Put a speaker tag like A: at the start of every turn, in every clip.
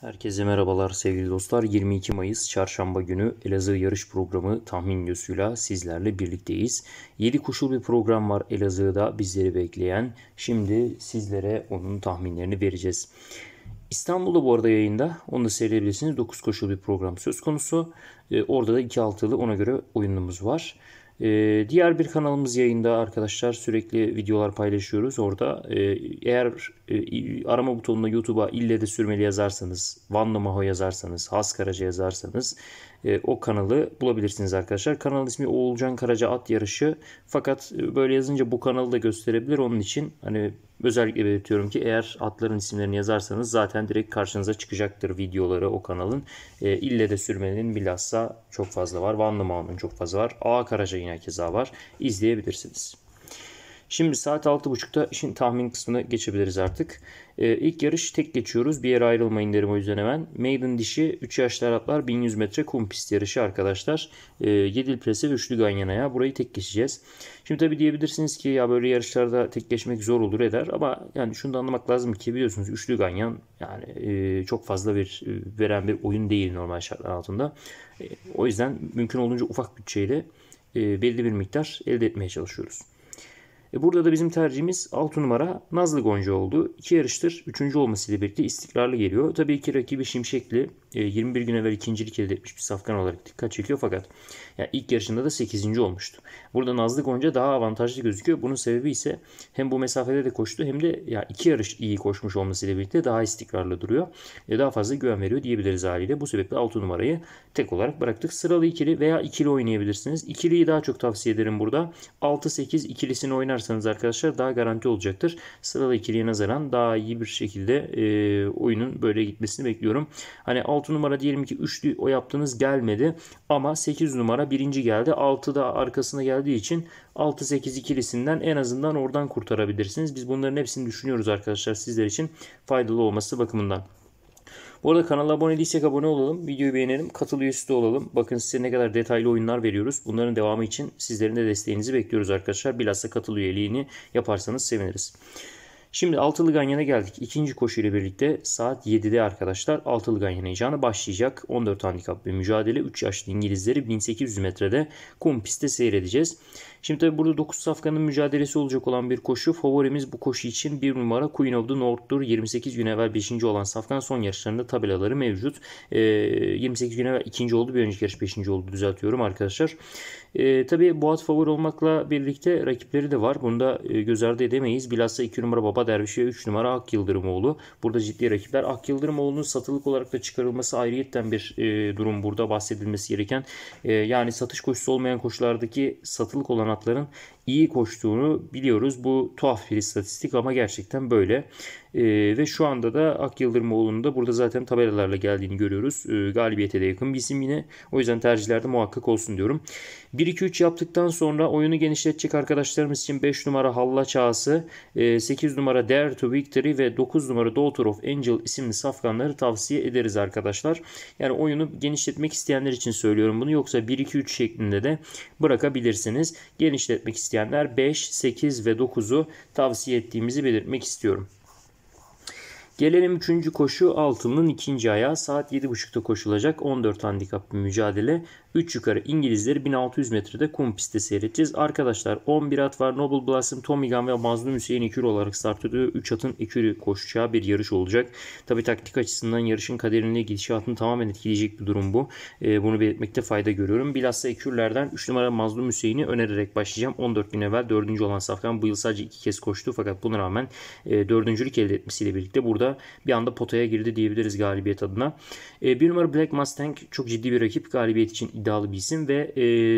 A: Herkese merhabalar sevgili dostlar. 22 Mayıs Çarşamba günü Elazığ yarış programı tahmin videosuyla sizlerle birlikteyiz. 7 kuşul bir program var Elazığ'da bizleri bekleyen. Şimdi sizlere onun tahminlerini vereceğiz. İstanbul'da bu arada yayında. Onu da seyredebilirsiniz. 9 koşul bir program söz konusu. Ee, orada da 2 altılı ona göre oyunumuz var. Ee, diğer bir kanalımız yayında arkadaşlar sürekli videolar paylaşıyoruz orada. E, eğer e, arama butonuna YouTube'a ille de sürmeli yazarsanız, Van Maho yazarsanız, Has Karaca yazarsanız e, o kanalı bulabilirsiniz arkadaşlar. Kanal ismi Oğulcan Karaca At Yarışı. Fakat böyle yazınca bu kanalı da gösterebilir. Onun için hani Özellikle belirtiyorum ki eğer atların isimlerini yazarsanız zaten direkt karşınıza çıkacaktır videoları o kanalın. E, ille de sürmenin bilhassa çok fazla var. Vanlı Mağan'ın çok fazla var. A Karaca yine keza var. İzleyebilirsiniz. Şimdi saat 6.30'da işin tahmin kısmına geçebiliriz artık. Ee, ilk yarış tek geçiyoruz. Bir yere ayrılmayın derim o yüzden hemen. Maiden dişi 3 yaşlı Araplar 1100 metre kum pist yarışı arkadaşlar. Ee, Yedil Plese üçlü Ganyana'ya. Burayı tek geçeceğiz. Şimdi tabi diyebilirsiniz ki ya böyle yarışlarda tek geçmek zor olur eder. Ama yani şunu da anlamak lazım ki biliyorsunuz üçlü Ganyan yani e, çok fazla bir e, veren bir oyun değil normal şartlar altında. E, o yüzden mümkün olunca ufak bütçeyle e, belli bir miktar elde etmeye çalışıyoruz. E burada da bizim tercihimiz 6 numara Nazlı Gonca oldu. 2 yarıştır 3. olmasıyla birlikte istikrarlı geliyor. Tabii ki rakibi Şimşekli 21 e, gün evvel ikincilik elde etmiş bir safkan olarak dikkat çekiyor fakat yani ilk yarışında da 8. olmuştu. Burada Nazlı Gonca daha avantajlı gözüküyor. Bunun sebebi ise hem bu mesafede de koştu hem de ya iki yarış iyi koşmuş olmasıyla birlikte daha istikrarlı duruyor. E daha fazla güven veriyor diyebiliriz haliyle. Bu sebeple 6 numarayı tek olarak bıraktık. Sıralı ikili veya ikili oynayabilirsiniz. İkiliyi daha çok tavsiye ederim burada. 6-8 ikilisini oynarsanız arkadaşlar daha garanti olacaktır. Sıralı ikiliye nazaran daha iyi bir şekilde e, oyunun böyle gitmesini bekliyorum. Hani 6 numara diyelim ki üçlü o yaptığınız gelmedi ama 8 numara birinci geldi. 6 da arkasına geldi geldiği için 6-8 ikilisinden en azından oradan kurtarabilirsiniz. Biz bunların hepsini düşünüyoruz arkadaşlar sizler için faydalı olması bakımından. Bu arada kanala abone değilsek abone olalım, videoyu beğenelim, katıl üyesi de olalım. Bakın size ne kadar detaylı oyunlar veriyoruz. Bunların devamı için sizlerin de desteğinizi bekliyoruz arkadaşlar. Bilhassa katıl üyeliğini yaparsanız seviniriz. Şimdi altılı ganyana geldik. İkinci koşu ile birlikte saat 7'de arkadaşlar altılı ganyan heyecanı başlayacak. 14 handikap bir mücadele 3 yaşlı İngilizleri 1800 metrede kum pistte seyredeceğiz. Şimdi tabii burada 9 safkanın mücadelesi olacak olan bir koşu. Favorimiz bu koşu için 1 numara Queen of the North'tur. 28 gün evvel 5. olan safkan son yarışlarında tabelaları mevcut. E, ee, 28 gün evvel 2. oldu. Bir önceki yarış 5. oldu düzeltiyorum arkadaşlar. E, ee, tabi Boğat favori olmakla birlikte rakipleri de var. Bunu da e, göz ardı edemeyiz. Bilhassa 2 numara Baba Derviş ve 3 numara Ak Yıldırımoğlu. Burada ciddi rakipler. Ak Yıldırımoğlu'nun satılık olarak da çıkarılması ayrıyetten bir e, durum burada bahsedilmesi gereken. E, yani satış koşusu olmayan koşulardaki satılık olan kanatların iyi koştuğunu biliyoruz. Bu tuhaf bir istatistik ama gerçekten böyle. Ee, ve şu anda da Ak Yıldırımoğlu'nun da burada zaten tabelalarla geldiğini görüyoruz. E, galibiyete de yakın bir isim yine. O yüzden tercihlerde muhakkak olsun diyorum. 1-2-3 yaptıktan sonra oyunu genişletecek arkadaşlarımız için 5 numara Halla Çağası, e, 8 numara Dare to Victory ve 9 numara Daughter of Angel isimli safkanları tavsiye ederiz arkadaşlar. Yani oyunu genişletmek isteyenler için söylüyorum bunu. Yoksa 1-2-3 şeklinde de bırakabilirsiniz. Genişletmek isteyenler 5, 8 ve 9'u tavsiye ettiğimizi belirtmek istiyorum. Gelelim 3. koşu altının ikinci ayağı. Saat 7.30'da koşulacak 14 handikaplı mücadele. 3 yukarı İngilizleri 1600 metrede kum pistte seyredeceğiz. Arkadaşlar 11 at var. Noble Blossom, Tommy Gun ve Mazlum Hüseyin İkür olarak start ediyor. 3 atın İkür'ü koşacağı bir yarış olacak. Tabi taktik açısından yarışın kaderini gidişatını tamamen etkileyecek bir durum bu. E, bunu belirtmekte fayda görüyorum. Bilhassa İkür'lerden 3 numara Mazlum Hüseyin'i önererek başlayacağım. 14 gün evvel 4. olan safkan bu yıl sadece 2 kez koştu. Fakat buna rağmen e, 4. elde etmesiyle birlikte burada bir anda potaya girdi diyebiliriz galibiyet adına. E, ee, 1 numara Black Mustang çok ciddi bir rakip. Galibiyet için iddialı bir isim ve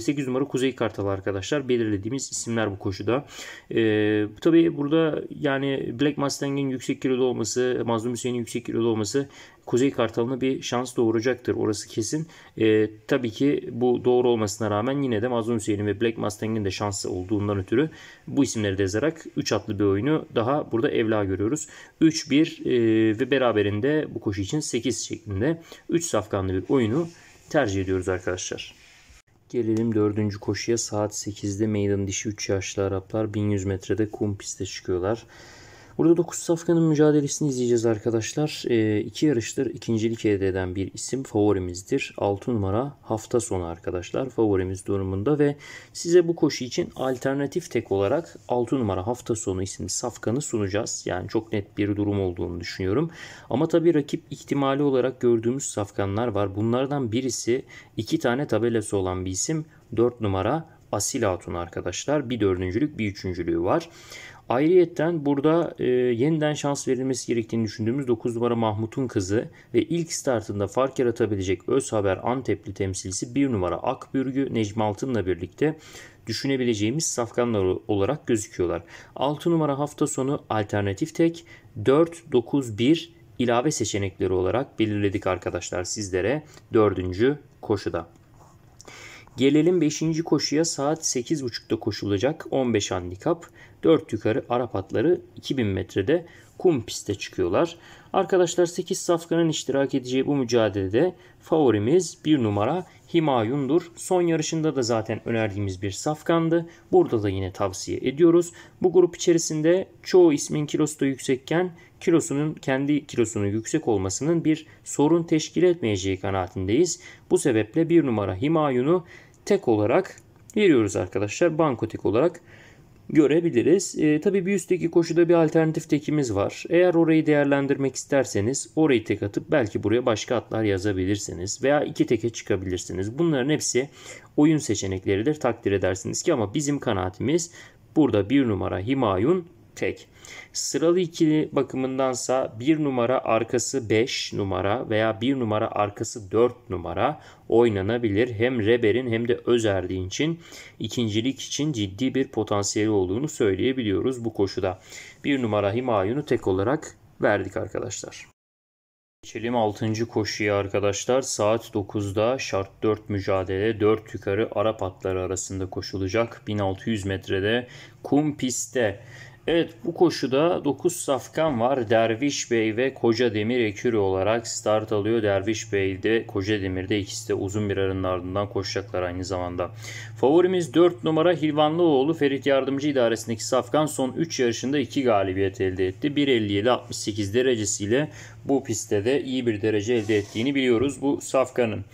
A: 8 e, numara Kuzey Kartal arkadaşlar belirlediğimiz isimler bu koşuda. E, tabii burada yani Black Mustang'in yüksek kilolu olması, Mazlum Hüseyin'in yüksek kilolu olması Kuzey Kartal'ına bir şans doğuracaktır. Orası kesin. E, tabii ki bu doğru olmasına rağmen yine de Mazlum Hüseyin'in ve Black Mustang'in de şansı olduğundan ötürü bu isimleri de yazarak 3 atlı bir oyunu daha burada evla görüyoruz. 3-1 e, ve beraberinde bu koşu için 8 şeklinde 3 safkanlı bir oyunu tercih ediyoruz arkadaşlar. Gelelim dördüncü koşuya. Saat 8'de meydan dişi 3 yaşlı Araplar 1100 metrede kum piste çıkıyorlar. Burada 9 safkanın mücadelesini izleyeceğiz arkadaşlar. E, iki yarıştır ikincilik elde eden bir isim favorimizdir. 6 numara hafta sonu arkadaşlar favorimiz durumunda ve size bu koşu için alternatif tek olarak 6 numara hafta sonu isimli safkanı sunacağız. Yani çok net bir durum olduğunu düşünüyorum. Ama tabii rakip ihtimali olarak gördüğümüz safkanlar var. Bunlardan birisi iki tane tabelası olan bir isim 4 numara Asil Hatun arkadaşlar. Bir dördüncülük bir üçüncülüğü var. Ayrıyetten burada e, yeniden şans verilmesi gerektiğini düşündüğümüz 9 numara Mahmut'un kızı ve ilk startında fark yaratabilecek Öz Haber Antepli temsilcisi 1 numara Akbürgü Necmi Altın'la birlikte düşünebileceğimiz safkanlar olarak gözüküyorlar. 6 numara hafta sonu alternatif tek 4, 9, 1 ilave seçenekleri olarak belirledik arkadaşlar sizlere 4. koşuda. Gelelim 5. koşuya saat 8.30'da koşulacak 15 handikap. 4 yukarı Arap atları 2000 metrede kum piste çıkıyorlar. Arkadaşlar 8 safkanın iştirak edeceği bu mücadelede favorimiz 1 numara Himayun'dur. Son yarışında da zaten önerdiğimiz bir safkandı. Burada da yine tavsiye ediyoruz. Bu grup içerisinde çoğu ismin kilosu da yüksekken kilosunun kendi kilosunun yüksek olmasının bir sorun teşkil etmeyeceği kanaatindeyiz. Bu sebeple 1 numara Himayun'u tek olarak veriyoruz arkadaşlar. Banko tek olarak görebiliriz. E, tabii bir üstteki koşuda bir alternatif tekimiz var. Eğer orayı değerlendirmek isterseniz orayı tek atıp belki buraya başka atlar yazabilirsiniz veya iki teke çıkabilirsiniz. Bunların hepsi oyun seçenekleridir takdir edersiniz ki ama bizim kanaatimiz burada bir numara Himayun tek. Sıralı ikili bakımındansa bir numara arkası 5 numara veya bir numara arkası 4 numara oynanabilir. Hem Reber'in hem de Özerli'nin için ikincilik için ciddi bir potansiyeli olduğunu söyleyebiliyoruz bu koşuda. bir numara Himayun'u tek olarak verdik arkadaşlar. Geçelim 6. koşuya arkadaşlar. Saat 9'da şart 4 mücadele 4 yukarı Arap atları arasında koşulacak. 1600 metrede kum pistte Evet bu koşuda 9 safkan var. Derviş Bey ve Koca Demir Ekürü olarak start alıyor. Derviş Bey de Koca Demir'de ikisi de uzun bir aranın ardından koşacaklar aynı zamanda. Favorimiz 4 numara Hilvanlıoğlu Ferit Yardımcı İdaresi'ndeki safkan son 3 yarışında 2 galibiyet elde etti. 1.57-68 derecesiyle bu pistte de iyi bir derece elde ettiğini biliyoruz bu safkanın.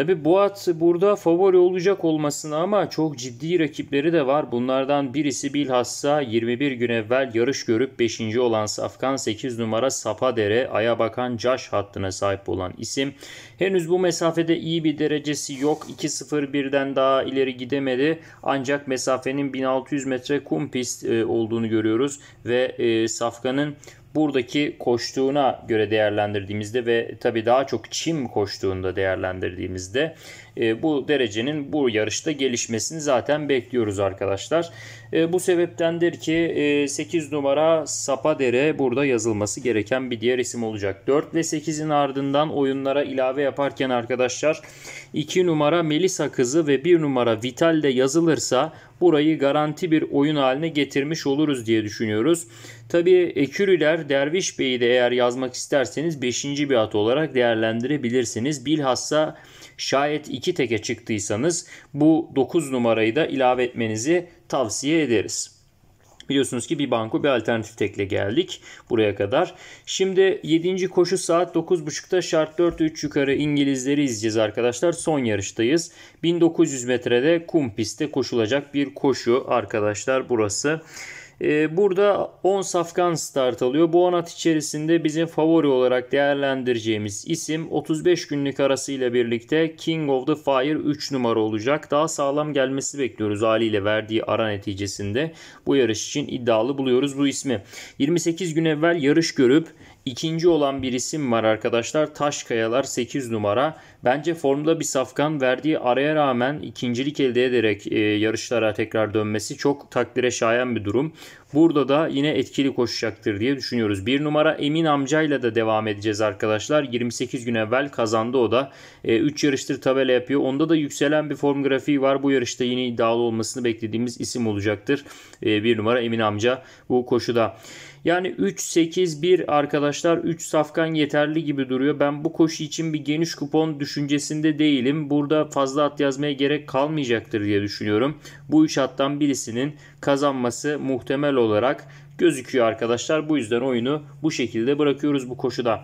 A: Tabi bu at burada favori olacak olmasına ama çok ciddi rakipleri de var. Bunlardan birisi bilhassa 21 gün evvel yarış görüp 5. olan Safkan 8 numara Sapadere, aya bakan Caş hattına sahip olan isim. Henüz bu mesafede iyi bir derecesi yok. 2.01'den daha ileri gidemedi. Ancak mesafenin 1600 metre kum pist e, olduğunu görüyoruz ve e, Safkan'ın buradaki koştuğuna göre değerlendirdiğimizde ve tabii daha çok çim koştuğunda değerlendirdiğimizde e, bu derecenin bu yarışta gelişmesini zaten bekliyoruz arkadaşlar. E, bu sebeptendir ki e, 8 numara Sapadere burada yazılması gereken bir diğer isim olacak. 4 ve 8'in ardından oyunlara ilave yaparken arkadaşlar 2 numara Melisa Kızı ve 1 numara Vital de yazılırsa burayı garanti bir oyun haline getirmiş oluruz diye düşünüyoruz. Tabi Ekürüler Derviş Bey'i de eğer yazmak isterseniz 5. bir at olarak değerlendirebilirsiniz. Bilhassa şayet 2 teke çıktıysanız bu 9 numarayı da ilave etmenizi tavsiye ederiz. Biliyorsunuz ki bir banko bir alternatif tekle geldik buraya kadar. Şimdi 7. koşu saat 9.30'da şart 4-3 yukarı İngilizleri izleyeceğiz arkadaşlar. Son yarıştayız. 1900 metrede kum pistte koşulacak bir koşu arkadaşlar burası. Ee, burada 10 safkan start alıyor. Bu anat içerisinde bizim favori olarak değerlendireceğimiz isim 35 günlük arasıyla birlikte King of the Fire 3 numara olacak. Daha sağlam gelmesi bekliyoruz haliyle verdiği ara neticesinde. Bu yarış için iddialı buluyoruz bu ismi. 28 gün evvel yarış görüp İkinci olan bir isim var arkadaşlar. Taş Kayalar 8 numara. Bence formda bir safkan verdiği araya rağmen ikincilik elde ederek e, yarışlara tekrar dönmesi çok takdire şayan bir durum. Burada da yine etkili koşacaktır diye düşünüyoruz. Bir numara Emin amcayla da devam edeceğiz arkadaşlar. 28 gün evvel kazandı o da. 3 e, yarıştır tabela yapıyor. Onda da yükselen bir form grafiği var. Bu yarışta yine iddialı olmasını beklediğimiz isim olacaktır. E, bir numara Emin amca bu koşuda. Yani 3-8-1 arkadaşlar 3 safkan yeterli gibi duruyor. Ben bu koşu için bir geniş kupon düşüncesinde değilim. Burada fazla at yazmaya gerek kalmayacaktır diye düşünüyorum. Bu 3 attan birisinin kazanması muhtemel olarak gözüküyor arkadaşlar. Bu yüzden oyunu bu şekilde bırakıyoruz bu koşuda.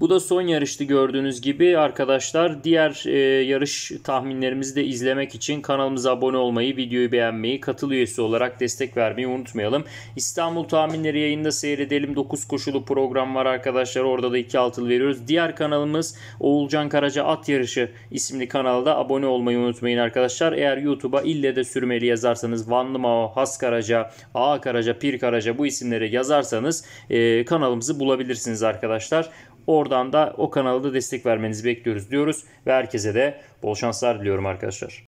A: Bu da son yarıştı gördüğünüz gibi arkadaşlar. Diğer e, yarış tahminlerimizi de izlemek için kanalımıza abone olmayı, videoyu beğenmeyi, katıl üyesi olarak destek vermeyi unutmayalım. İstanbul tahminleri yayında seyredelim. 9 koşulu program var arkadaşlar. Orada da 2 altılı veriyoruz. Diğer kanalımız Oğulcan Karaca At Yarışı isimli kanalda abone olmayı unutmayın arkadaşlar. Eğer YouTube'a ille de sürmeli yazarsanız Vanlı Mao, Has Karaca, A Karaca, Pir Karaca bu isimleri yazarsanız e, kanalımızı bulabilirsiniz arkadaşlar. Oradan da o kanalda destek vermenizi bekliyoruz diyoruz ve herkese de bol şanslar diliyorum arkadaşlar.